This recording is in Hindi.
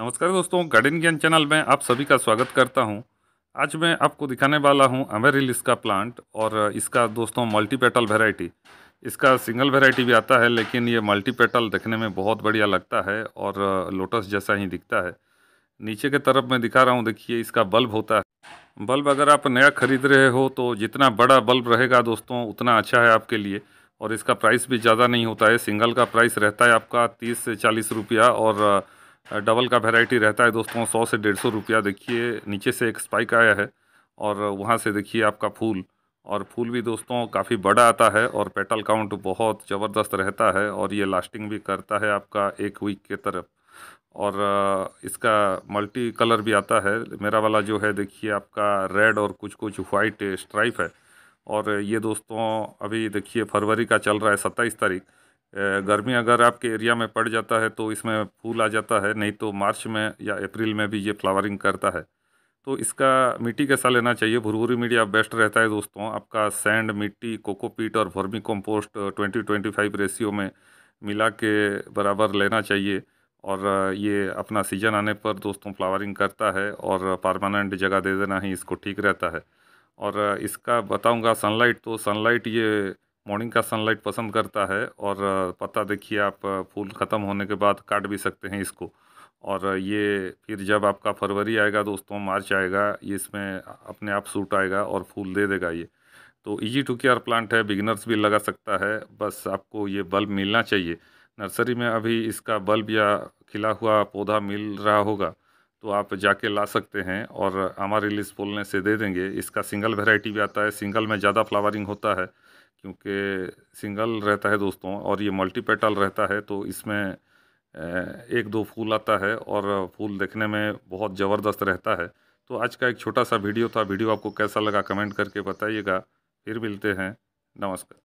नमस्कार दोस्तों गार्डन ज्ञान चैनल में आप सभी का स्वागत करता हूं आज मैं आपको दिखाने वाला हूं अमेरिलिस का प्लांट और इसका दोस्तों मल्टी पेटल वेराइटी इसका सिंगल वेराइटी भी आता है लेकिन ये मल्टी पेटल देखने में बहुत बढ़िया लगता है और लोटस जैसा ही दिखता है नीचे के तरफ मैं दिखा रहा हूँ देखिए इसका बल्ब होता है बल्ब अगर आप नया खरीद रहे हो तो जितना बड़ा बल्ब रहेगा दोस्तों उतना अच्छा है आपके लिए और इसका प्राइस भी ज़्यादा नहीं होता है सिंगल का प्राइस रहता है आपका तीस से चालीस रुपया और डबल का वेराइटी रहता है दोस्तों सौ से डेढ़ सौ रुपया देखिए नीचे से एक स्पाइक आया है और वहाँ से देखिए आपका फूल और फूल भी दोस्तों काफ़ी बड़ा आता है और पेटल काउंट बहुत ज़बरदस्त रहता है और ये लास्टिंग भी करता है आपका एक वीक के तरफ और इसका मल्टी कलर भी आता है मेरा वाला जो है देखिए आपका रेड और कुछ कुछ वाइट स्ट्राइप है और ये दोस्तों अभी देखिए फरवरी का चल रहा है सत्ताईस तारीख गर्मी अगर आपके एरिया में पड़ जाता है तो इसमें फूल आ जाता है नहीं तो मार्च में या अप्रैल में भी ये फ्लावरिंग करता है तो इसका मिट्टी कैसा लेना चाहिए भुरभुरी मीडिया बेस्ट रहता है दोस्तों आपका सैंड मिट्टी कोकोपीट और vermicompost twenty twenty five ratio में मिला के बराबर लेना चाहिए और ये अपना सीजन आने पर दोस्तों फ्लावरिंग करता है और परमानेंट जगह दे देना ही इसको ठीक रहता है और इसका बताऊँगा सनलाइट तो सनलाइट ये मॉर्निंग का सनलाइट पसंद करता है और पत्ता देखिए आप फूल ख़त्म होने के बाद काट भी सकते हैं इसको और ये फिर जब आपका फरवरी आएगा दोस्तों मार्च आएगा ये इसमें अपने आप सूट आएगा और फूल दे देगा ये तो इजी टू केयर प्लांट है बिगनर्स भी लगा सकता है बस आपको ये बल्ब मिलना चाहिए नर्सरी में अभी इसका बल्ब या खिला हुआ पौधा मिल रहा होगा तो आप जाके ला सकते हैं और हमारे लिस्ट बोलने से दे देंगे इसका सिंगल वेराइटी भी आता है सिंगल में ज़्यादा फ्लावरिंग होता है क्योंकि सिंगल रहता है दोस्तों और ये मल्टी पेटल रहता है तो इसमें एक दो फूल आता है और फूल देखने में बहुत ज़बरदस्त रहता है तो आज का एक छोटा सा वीडियो था वीडियो आपको कैसा लगा कमेंट करके बताइएगा फिर मिलते हैं नमस्कार